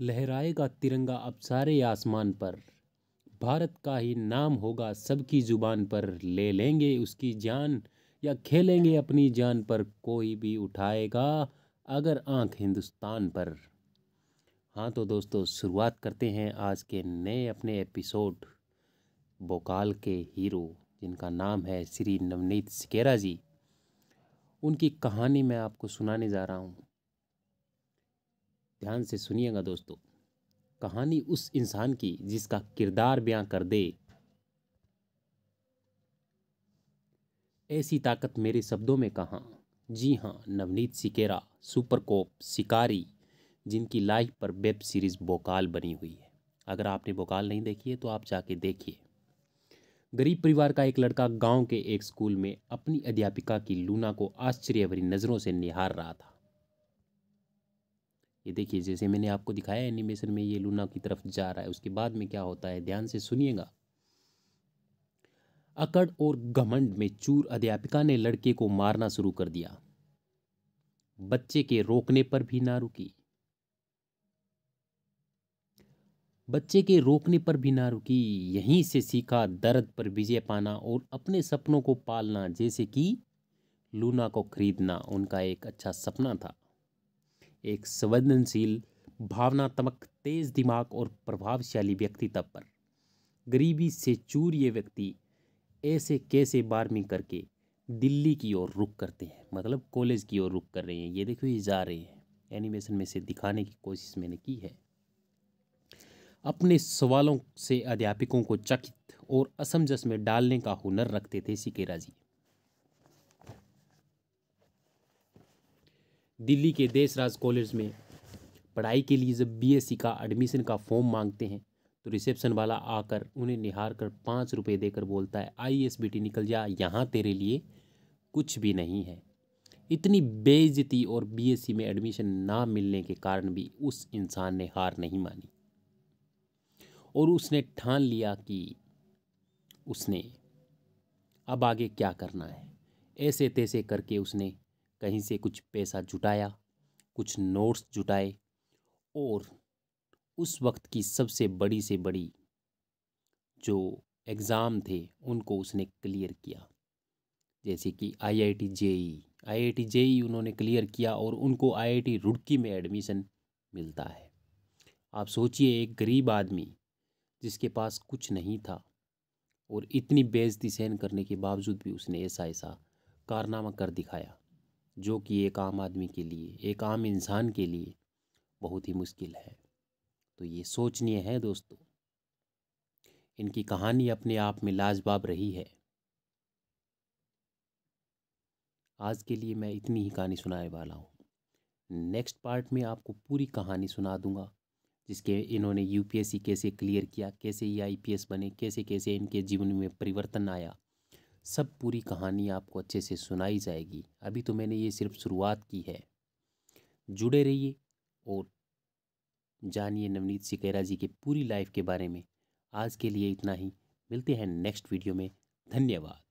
लहराएगा तिरंगा अब सारे आसमान पर भारत का ही नाम होगा सबकी ज़ुबान पर ले लेंगे उसकी जान या खेलेंगे अपनी जान पर कोई भी उठाएगा अगर आंख हिंदुस्तान पर हाँ तो दोस्तों शुरुआत करते हैं आज के नए अपने एपिसोड बोकाल के हीरो जिनका नाम है श्री नवनीत सिकेरा जी उनकी कहानी मैं आपको सुनाने जा रहा हूँ ध्यान से सुनिएगा दोस्तों कहानी उस इंसान की जिसका किरदार बयां कर दे ऐसी ताकत मेरे शब्दों में कहाँ जी हाँ नवनीत सिकेरा सुपर कोप शिकारी जिनकी लाइफ पर वेब सीरीज़ बोकाल बनी हुई है अगर आपने बोकाल नहीं देखी है तो आप जाके देखिए गरीब परिवार का एक लड़का गांव के एक स्कूल में अपनी अध्यापिका की लूना को आश्चर्य भरी नज़रों से निहार रहा था ये देखिए जैसे मैंने आपको दिखाया एनिमेशन में ये लूना की तरफ जा रहा है उसके बाद में क्या होता है ध्यान से सुनिएगा अकड़ और घमंड में चूर अध्यापिका ने लड़के को मारना शुरू कर दिया बच्चे के रोकने पर भी ना रुकी बच्चे के रोकने पर भी ना रुकी यहीं से सीखा दर्द पर विजय पाना और अपने सपनों को पालना जैसे कि लूना को खरीदना उनका एक अच्छा सपना था एक संवेदनशील भावनात्मक तेज दिमाग और प्रभावशाली व्यक्तित्व पर गरीबी से चूर ये व्यक्ति ऐसे कैसे बारहवीं करके दिल्ली की ओर रुख करते हैं मतलब कॉलेज की ओर रुख कर रहे हैं ये देखो ये जा रहे हैं एनिमेशन में से दिखाने की कोशिश मैंने की है अपने सवालों से अध्यापकों को चकित और असमजस में डालने का हुनर रखते थे सिकेरा जी दिल्ली के देशराज कॉलेज में पढ़ाई के लिए जब बीएससी का एडमिशन का फॉर्म मांगते हैं तो रिसेप्शन वाला आकर उन्हें निहार कर पाँच रुपये देकर बोलता है आई एस टी निकल जा यहाँ तेरे लिए कुछ भी नहीं है इतनी बेइज्जती और बीएससी में एडमिशन ना मिलने के कारण भी उस इंसान ने हार नहीं मानी और उसने ठान लिया कि उसने अब आगे क्या करना है ऐसे तैसे करके उसने कहीं से कुछ पैसा जुटाया कुछ नोट्स जुटाए और उस वक्त की सबसे बड़ी से बड़ी जो एग्ज़ाम थे उनको उसने क्लियर किया जैसे कि आईआईटी जेई आईआईटी जेई उन्होंने क्लियर किया और उनको आईआईटी रुड़की में एडमिशन मिलता है आप सोचिए एक गरीब आदमी जिसके पास कुछ नहीं था और इतनी बेइज्जती सहन करने के बावजूद भी उसने ऐसा ऐसा कारनामा कर दिखाया जो कि एक आम आदमी के लिए एक आम इंसान के लिए बहुत ही मुश्किल है तो ये सोचनीय है दोस्तों इनकी कहानी अपने आप में लाजवाब रही है आज के लिए मैं इतनी ही कहानी सुनाने वाला हूँ नेक्स्ट पार्ट में आपको पूरी कहानी सुना दूंगा जिसके इन्होंने यूपीएससी कैसे क्लियर किया कैसे ये आईपीएस बने कैसे कैसे इनके जीवन में परिवर्तन आया सब पूरी कहानी आपको अच्छे से सुनाई जाएगी अभी तो मैंने ये सिर्फ शुरुआत की है जुड़े रहिए और जानिए नवनीत सिकैरा जी के पूरी लाइफ के बारे में आज के लिए इतना ही मिलते हैं नेक्स्ट वीडियो में धन्यवाद